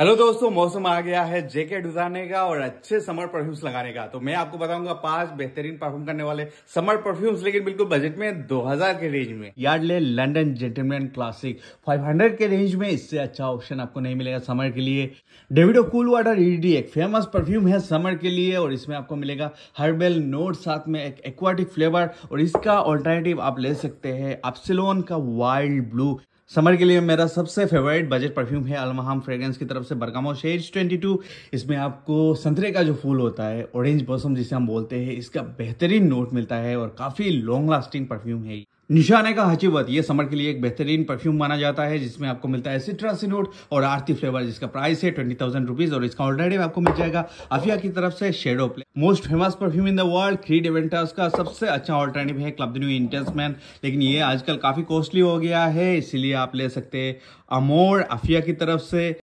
hello दोस्तों मौसम आ गया है जैकेट उतारने का और अच्छे समर परफ्यूम्स लगाने का तो मैं आपको बताऊंगा पांच बेहतरीन परफ्यूम करने वाले समर परफ्यूम्स लेकिन बिल्कुल बजट में 2000 के रेंज में यार्डले लंडन जेंटलमैन क्लासिक 500 के रेंज में इससे अच्छा ऑप्शन आपको नहीं मिलेगा समर के लिए डेविडो कूल वाटर ईडी एक फेमस परफ्यूम है समर के लिए और इसमें आपको मिलेगा हर्बल नोट साथ में एक एक्वाटिक फ्लेवर और इसका ऑल्टरनेटिव आप ले सकते हैं अपसिलोन का वाइल्ड ब्लू समर के लिए मेरा सबसे फेवरेट बजट परफ्यूम है अलमहाम फ्रेग्रेंस की तरफ से बरगामो शेज 22 इसमें आपको संतरे का जो फूल होता है ऑरेंज बॉसम जिसे हम बोलते हैं इसका बेहतरीन नोट मिलता है और काफ़ी लॉन्ग लास्टिंग परफ्यूम है निशाने का हचीवत ये समर के लिए एक बेहतरीन परफ्यूम माना जाता है जिसमें आपको मिलता है सिट्रासिनोट और आरती फ्लेवर जिसका प्राइस है ट्वेंटी थाउजेंड रुपीज और इसका ऑलरेडी आपको मिल जाएगा अफिया की तरफ से shadow play most famous perfume in the world Creed Aventus का सबसे अच्छा ऑल्टरनेटिव है क्लब न्यू मैन लेकिन ये आजकल काफी कॉस्टली हो गया है इसीलिए आप ले सकते हैं अमोर अफिया की तरफ से